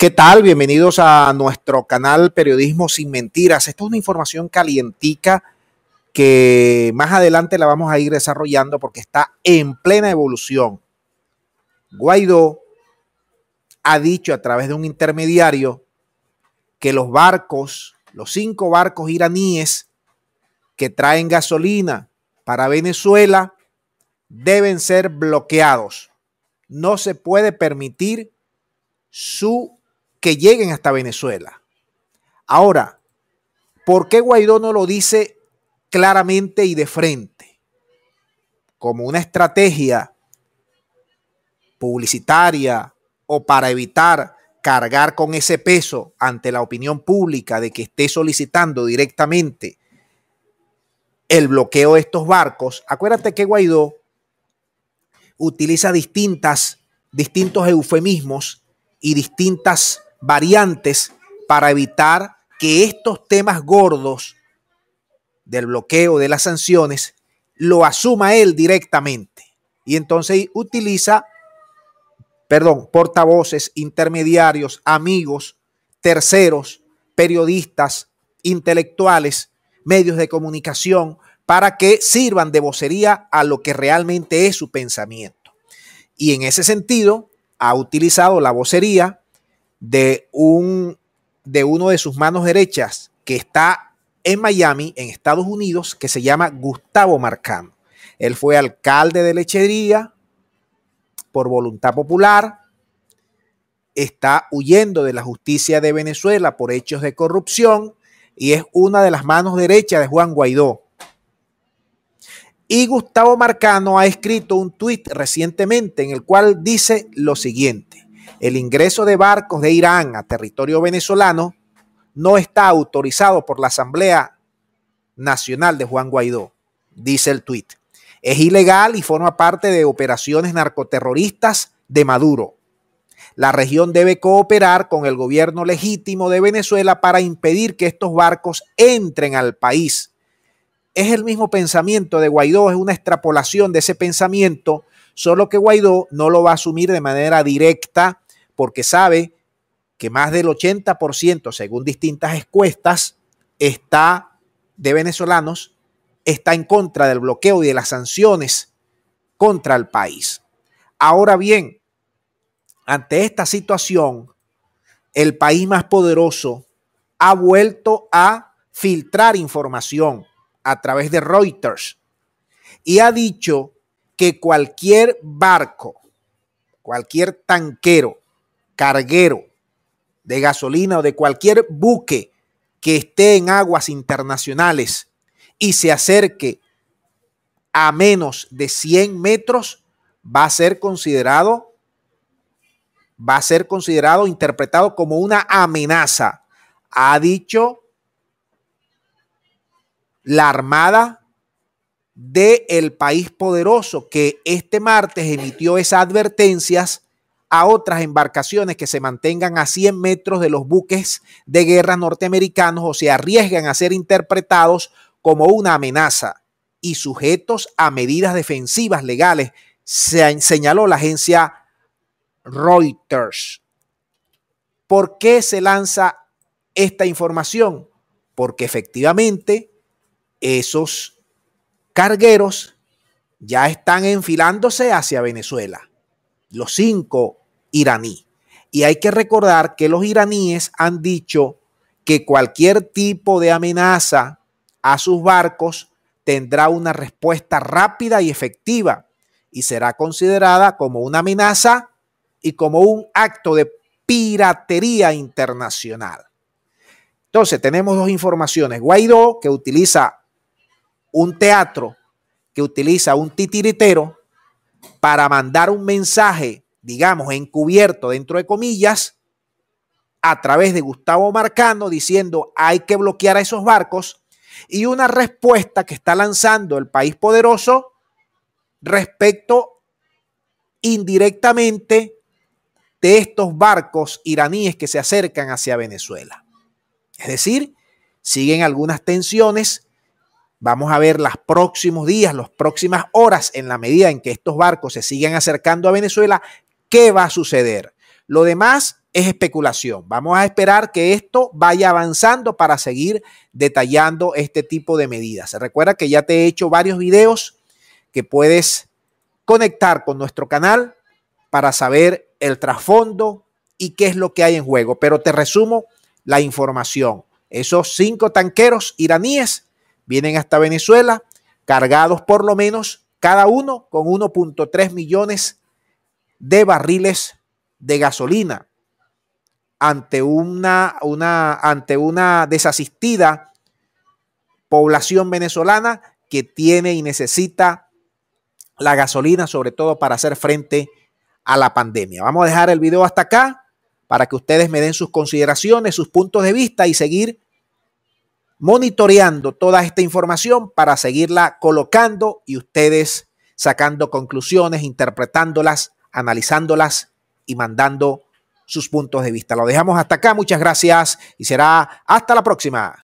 ¿Qué tal? Bienvenidos a nuestro canal Periodismo sin Mentiras. Esta es una información calientica que más adelante la vamos a ir desarrollando porque está en plena evolución. Guaidó ha dicho a través de un intermediario que los barcos, los cinco barcos iraníes que traen gasolina para Venezuela deben ser bloqueados. No se puede permitir su que lleguen hasta Venezuela. Ahora, ¿por qué Guaidó no lo dice claramente y de frente? Como una estrategia publicitaria o para evitar cargar con ese peso ante la opinión pública de que esté solicitando directamente el bloqueo de estos barcos. Acuérdate que Guaidó utiliza distintas, distintos eufemismos y distintas variantes para evitar que estos temas gordos del bloqueo de las sanciones lo asuma él directamente. Y entonces utiliza, perdón, portavoces, intermediarios, amigos, terceros, periodistas, intelectuales, medios de comunicación, para que sirvan de vocería a lo que realmente es su pensamiento. Y en ese sentido, ha utilizado la vocería de, un, de uno de sus manos derechas que está en Miami, en Estados Unidos, que se llama Gustavo Marcano. Él fue alcalde de Lechería por voluntad popular, está huyendo de la justicia de Venezuela por hechos de corrupción y es una de las manos derechas de Juan Guaidó. Y Gustavo Marcano ha escrito un tuit recientemente en el cual dice lo siguiente el ingreso de barcos de Irán a territorio venezolano no está autorizado por la Asamblea Nacional de Juan Guaidó, dice el tuit. Es ilegal y forma parte de operaciones narcoterroristas de Maduro. La región debe cooperar con el gobierno legítimo de Venezuela para impedir que estos barcos entren al país. Es el mismo pensamiento de Guaidó, es una extrapolación de ese pensamiento, solo que Guaidó no lo va a asumir de manera directa porque sabe que más del 80%, según distintas encuestas, está de venezolanos está en contra del bloqueo y de las sanciones contra el país. Ahora bien, ante esta situación, el país más poderoso ha vuelto a filtrar información a través de Reuters y ha dicho que cualquier barco, cualquier tanquero carguero de gasolina o de cualquier buque que esté en aguas internacionales y se acerque a menos de 100 metros, va a ser considerado, va a ser considerado, interpretado como una amenaza. Ha dicho la Armada del el país poderoso que este martes emitió esas advertencias a otras embarcaciones que se mantengan a 100 metros de los buques de guerra norteamericanos o se arriesgan a ser interpretados como una amenaza y sujetos a medidas defensivas legales, se señaló la agencia Reuters. ¿Por qué se lanza esta información? Porque efectivamente esos cargueros ya están enfilándose hacia Venezuela. Los cinco iraní. Y hay que recordar que los iraníes han dicho que cualquier tipo de amenaza a sus barcos tendrá una respuesta rápida y efectiva y será considerada como una amenaza y como un acto de piratería internacional. Entonces tenemos dos informaciones. Guaidó, que utiliza un teatro, que utiliza un titiritero para mandar un mensaje digamos, encubierto dentro de comillas, a través de Gustavo Marcano, diciendo hay que bloquear a esos barcos, y una respuesta que está lanzando el país poderoso respecto indirectamente de estos barcos iraníes que se acercan hacia Venezuela. Es decir, siguen algunas tensiones. Vamos a ver los próximos días, las próximas horas, en la medida en que estos barcos se siguen acercando a Venezuela, qué va a suceder. Lo demás es especulación. Vamos a esperar que esto vaya avanzando para seguir detallando este tipo de medidas. Recuerda que ya te he hecho varios videos que puedes conectar con nuestro canal para saber el trasfondo y qué es lo que hay en juego. Pero te resumo la información. Esos cinco tanqueros iraníes vienen hasta Venezuela cargados por lo menos cada uno con 1.3 millones de barriles de gasolina ante una, una, ante una desasistida población venezolana que tiene y necesita la gasolina, sobre todo para hacer frente a la pandemia. Vamos a dejar el video hasta acá para que ustedes me den sus consideraciones, sus puntos de vista y seguir monitoreando toda esta información para seguirla colocando y ustedes sacando conclusiones, interpretándolas analizándolas y mandando sus puntos de vista. Lo dejamos hasta acá, muchas gracias y será hasta la próxima.